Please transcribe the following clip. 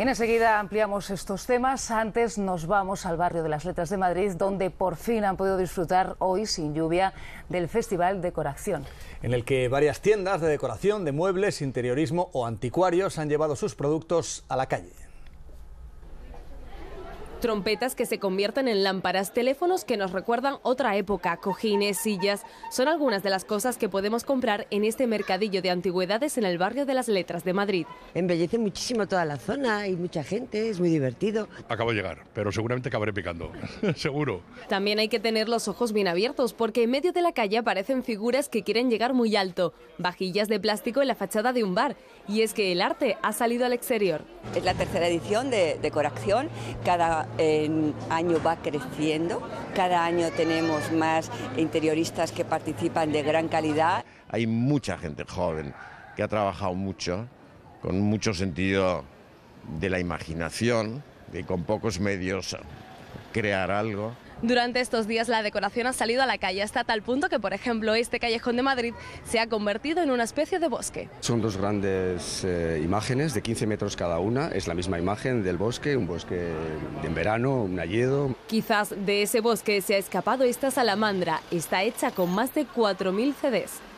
enseguida ampliamos estos temas. Antes nos vamos al barrio de las Letras de Madrid, donde por fin han podido disfrutar hoy, sin lluvia, del Festival Decoración. En el que varias tiendas de decoración, de muebles, interiorismo o anticuarios han llevado sus productos a la calle. Trompetas que se convierten en lámparas, teléfonos que nos recuerdan otra época, cojines, sillas, son algunas de las cosas que podemos comprar en este mercadillo de antigüedades en el barrio de las Letras de Madrid. Embellece muchísimo toda la zona y mucha gente, es muy divertido. Acabo de llegar, pero seguramente acabaré picando, seguro. También hay que tener los ojos bien abiertos porque en medio de la calle aparecen figuras que quieren llegar muy alto, vajillas de plástico en la fachada de un bar y es que el arte ha salido al exterior. Es la tercera edición de decoración, cada en año va creciendo. Cada año tenemos más interioristas que participan de gran calidad. Hay mucha gente joven que ha trabajado mucho, con mucho sentido de la imaginación, ...y con pocos medios crear algo. Durante estos días la decoración ha salido a la calle hasta tal punto que, por ejemplo, este callejón de Madrid se ha convertido en una especie de bosque. Son dos grandes eh, imágenes de 15 metros cada una. Es la misma imagen del bosque, un bosque en verano, un alledo. Quizás de ese bosque se ha escapado esta salamandra. Está hecha con más de 4.000 CDs.